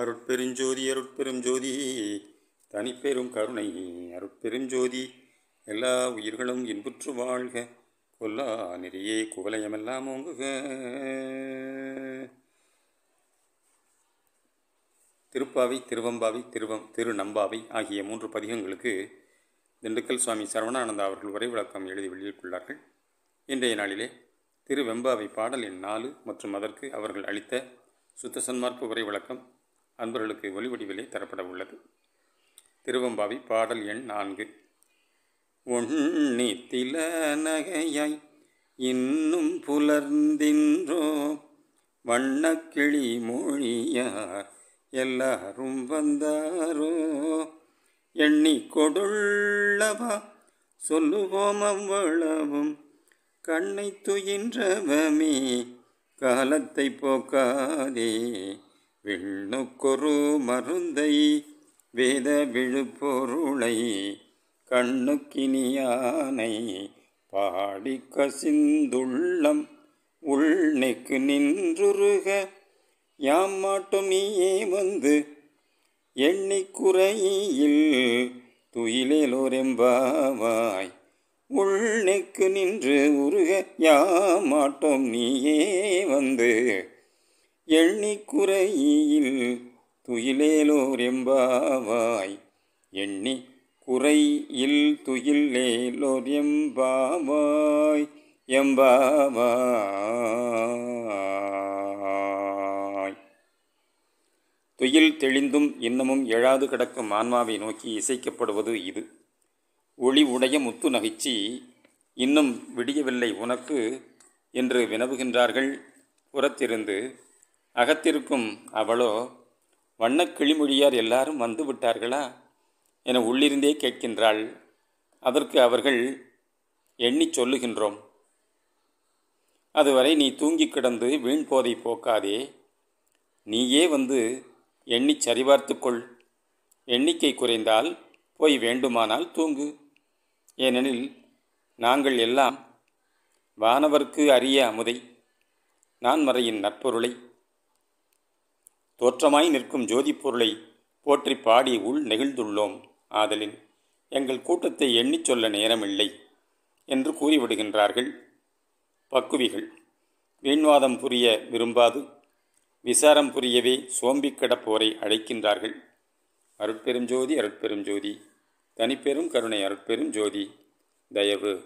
அருட்பெருஞ்சோதி அருட்பெரும் ஜோதி தனிப்பெரும் கருணை அருட்பெரும் ஜோதி எல்லா உயிர்களும் இன்புற்று வாழ்க கொல்லா நெறியே குவலயமெல்லாம் ஓங்குக திருப்பாவை திருவம்பாவை திருவம் திருநம்பாவை ஆகிய மூன்று பதிகங்களுக்கு திண்டுக்கல் சுவாமி சரவணானந்தா அவர்கள் உரை விளக்கம் எழுதி வெளியிட்டுள்ளார்கள் இன்றைய நாளிலே திரு வெம்பாவை பாடல் எண் நாலு மற்றும் அதற்கு அவர்கள் அளித்த சுத்த சன்மார்ப்பு உரை விளக்கம் அன்பர்களுக்கு ஒலிவடிவிலே தரப்பட உள்ளது திருவம்பாவி பாடல் எண் நான்கு ஒன்னி தில நகையாய் இன்னும் புலர்ந்தின்றோ வண்ணக்கிளி மொழியார் எல்லாரும் வந்தாரோ எண்ணி கொடுள்ளவா சொல்லுவோம் அவ்வளவும் கண்ணை துயின்றவமே காலத்தை போக்காதே விண்ணுக்கொரு மருந்தை வேத விழுப்பொருளை கண்ணுக்கினியானை பாடி கசிந்துள்ளம் உள்நெக்கு நின்றுருக யாம் மாட்டோம் நீயே வந்து எண்ணி எண்ணிக்குறையில் துயிலோரெம்பாவாய் உள்நெக்கு நின்று உருக யாம் மாட்டோம் நீயே வந்து எண்ணிக்குறையில் துயிலேலோர் எம்பாவாய் எண்ணி குறையில் துயிலேலோர் எம்பாவாய் எம்பாவாய் துயில் தெளிந்தும் இன்னமும் எழாது கிடக்கும் ஆன்மாவை நோக்கி இசைக்கப்படுவது இது ஒளி உடைய முத்து நகைச்சி இன்னும் விடியவில்லை உனக்கு என்று வினவுகின்றார்கள் புறத்திருந்து அகத்திருக்கும் அவளோ வண்ணக் கிளிமொழியார் எல்லாரும் வந்து விட்டார்களா என உள்ளிருந்தே கேட்கின்றாள் அதற்கு அவர்கள் எண்ணி சொல்லுகின்றோம் அதுவரை நீ தூங்கி கிடந்து வீண் போதை போக்காதே நீயே வந்து எண்ணி சரிபார்த்துக்கொள் எண்ணிக்கை குறைந்தால் போய் வேண்டுமானால் தூங்கு ஏனெனில் நாங்கள் எல்லாம் வானவர்க்கு அறிய அமுதை நான் மறையின் நற்பொருளை தோற்றமாய் நிற்கும் ஜோதி பொருளை போற்றி பாடி உள் நெகிழ்ந்துள்ளோம் ஆதலின் எங்கள் கூட்டத்தை எண்ணிச் சொல்ல நேரமில்லை என்று கூறிவிடுகின்றார்கள் பக்குவிகள் வீண்வாதம் புரிய விரும்பாது விசாரம் புரியவே சோம்பிக் கிடப்போரை அழைக்கின்றார்கள் அருட்பெரும் ஜோதி அருட்பெரும் ஜோதி தனிப்பெரும் கருணை அருட்பெரும் ஜோதி தயவு